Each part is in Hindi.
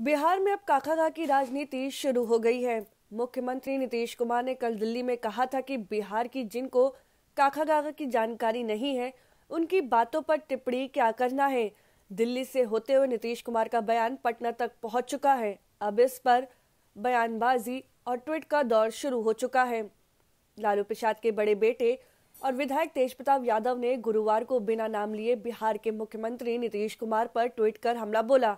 बिहार में अब काकाघा की राजनीति शुरू हो गई है मुख्यमंत्री नीतीश कुमार ने कल दिल्ली में कहा था कि बिहार की जिनको काकाघा की जानकारी नहीं है उनकी बातों पर टिप्पणी क्या करना है दिल्ली से होते हुए नीतीश कुमार का बयान पटना तक पहुंच चुका है अब इस पर बयानबाजी और ट्वीट का दौर शुरू हो चुका है लालू प्रसाद के बड़े बेटे और विधायक तेज प्रताप यादव ने गुरुवार को बिना नाम लिए बिहार के मुख्यमंत्री नीतीश कुमार पर ट्वीट कर हमला बोला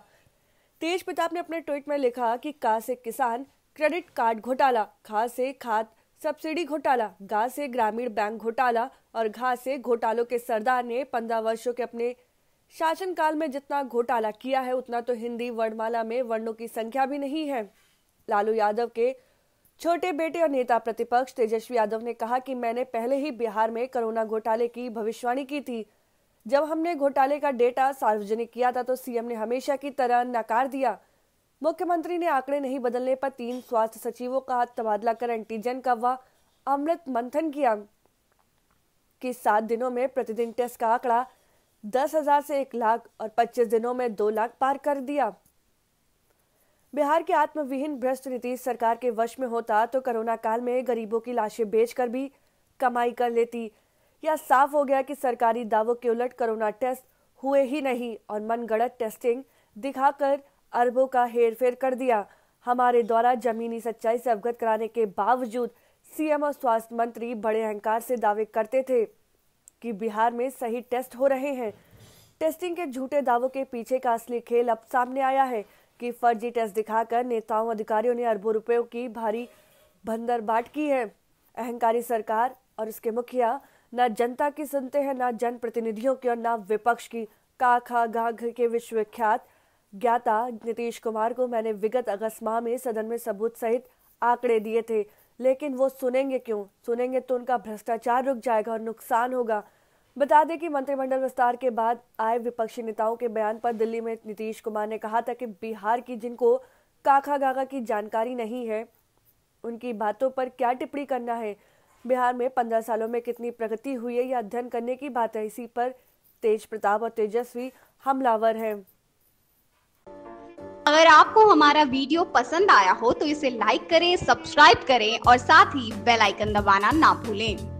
तेज प्रताप ने अपने ट्वीट में लिखा कि का से किसान क्रेडिट कार्ड घोटाला खा से खाद सब्सिडी घोटाला गा से ग्रामीण बैंक घोटाला और घा से घोटालों के सरदार ने पंद्रह वर्षों के अपने शासन काल में जितना घोटाला किया है उतना तो हिंदी वर्णमाला में वर्णों की संख्या भी नहीं है लालू यादव के छोटे बेटे और नेता प्रतिपक्ष तेजस्वी यादव ने कहा कि मैंने पहले ही बिहार में कोरोना घोटाले की भविष्यवाणी की थी जब हमने घोटाले का डेटा सार्वजनिक किया था तो सीएम ने हमेशा की तरह नकार दिया मुख्यमंत्री ने आंकड़े नहीं बदलने पर तीन स्वास्थ्य सचिवों का तबादला कर एंटीजन का व अमृत मंथन किया कि सात दिनों में प्रतिदिन टेस्ट का आंकड़ा दस हजार से एक लाख और पच्चीस दिनों में दो लाख पार कर दिया बिहार के आत्मविहीन भ्रष्ट नीतीश सरकार के वश में होता तो कोरोना काल में गरीबों की लाशें बेचकर भी कमाई कर लेती यह साफ हो गया कि सरकारी दावों के उलट कोरोना टेस्ट हुए ही नहीं और मनगढ़ंत टेस्टिंग दिखाकर अरबों का हेरफेर कर दिया हमारे द्वारा जमीनी सच्चाई से अवगत कराने के बावजूद सीएम और स्वास्थ्य मंत्री बड़े अहंकार से दावे करते थे कि बिहार में सही टेस्ट हो रहे हैं टेस्टिंग के झूठे दावों के पीछे का असली खेल अब सामने आया है कि फर्जी टेस्ट दिखाकर नेताओं अधिकारियों ने अरबों रुपयों की भारी बाट की है अहंकारी सरकार और उसके मुखिया ना जनता की सुनते हैं ना जनप्रतिनिधियों की और ना विपक्ष की का खा गा के विश्वविख्यात ज्ञाता नीतीश कुमार को मैंने विगत अगस्त माह में सदन में सबूत सहित आंकड़े दिए थे लेकिन वो सुनेंगे क्यों सुनेंगे तो उनका भ्रष्टाचार रुक जाएगा और नुकसान होगा बता दें कि मंत्रिमंडल विस्तार के बाद आए विपक्षी नेताओं के बयान पर दिल्ली में नीतीश कुमार ने कहा था कि बिहार की जिनको काखा गागा की जानकारी नहीं है उनकी बातों पर क्या टिप्पणी करना है बिहार में पंद्रह सालों में कितनी प्रगति हुई है यह अध्ययन करने की बात है इसी पर तेज प्रताप और तेजस्वी हमलावर हैं अगर आपको हमारा वीडियो पसंद आया हो तो इसे लाइक करें सब्सक्राइब करें और साथ ही बेल आइकन दबाना ना भूलें